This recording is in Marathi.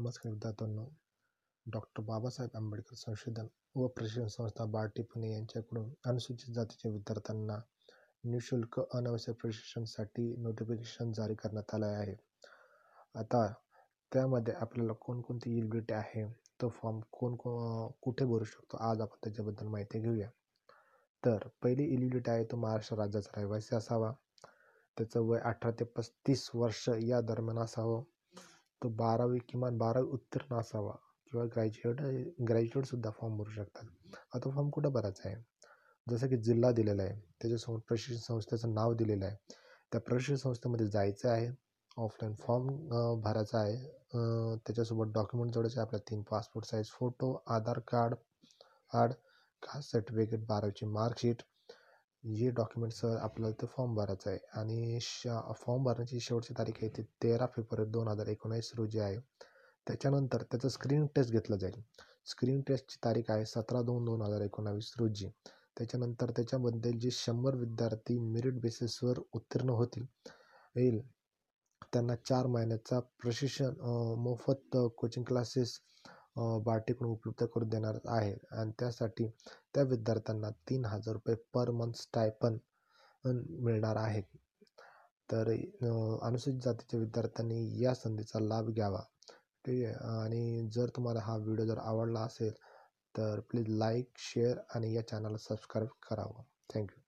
नमस्कार विद्यार्थ्यांनो डॉक्टर बाबासाहेब आंबेडकर संशोधन व प्रशिक्षण संस्था बार्टी पुणे यांच्याकडून अनुसूचित जातीच्या विद्यार्थ्यांना निशुल्क अनावश्यक प्रशिक्षणसाठी नोटिफिकेशन जारी करण्यात आले आहे आता त्यामध्ये आपल्याला कोणकोणती इलिबिलिटी आहे तो फॉर्म कोण कोण कुठे भरू शकतो आज आपण त्याच्याबद्दल माहिती घेऊया तर पहिली इलिबिलिटी आहे तो महाराष्ट्र राज्याचा रहिवासी असावा त्याचं वय अठरा ते पस्तीस वर्ष या दरम्यान असावं तो बारावी किमान बारावी उत्तीर्ण असावा किंवा ग्रॅज्युएट ग्रॅज्युएटसुद्धा फॉर्म भरू शकतात आता फॉर्म कुठं भरायचा आहे जसं की जिल्हा दिलेला आहे त्याच्यासमोर प्रशिक्षण संस्थेचं नाव दिलेलं आहे त्या प्रशिक्षण संस्थेमध्ये जायचं आहे ऑफलाईन फॉर्म भरायचा आहे त्याच्यासोबत डॉक्युमेंट जोडायचे आपल्या तीन passport size photo Aadhaar card card caste certificate बारावीची मार्कशीट जे डॉक्युमेंट्स आपल्याला ते फॉर्म भरायचं आहे आणि श फॉर्म भरण्याची शेवटची तारीख आहे ती तेरा फेब्रुवारी दोन हजार एकोणावीस रोजी आहे त्याच्यानंतर त्याचं स्क्रीन टेस्ट घेतलं जाईल स्क्रीन टेस्टची तारीख आहे सतरा दोन दोन हजार एकोणावीस रोजी त्याच्यानंतर त्याच्यामध्ये जे शंभर विद्यार्थी मेरिट बेसिसवर उत्तीर्ण होतील येईल त्यांना चार महिन्याचा प्रशिक्षण मोफत कोचिंग क्लासेस बाटी पण उपलब्ध करून देणार आहे आणि त्यासाठी त्या विद्यार्थ्यांना तीन हजार रुपये पर मंथ स्टायपन मिळणार आहे तर अनुसूचित जातीच्या विद्यार्थ्यांनी या संधीचा लाभ घ्यावा ठीक आहे आणि जर तुम्हाला हा व्हिडिओ जर आवडला असेल तर प्लीज लाईक शेअर आणि या चॅनलला सबस्क्राईब करावं थँक्यू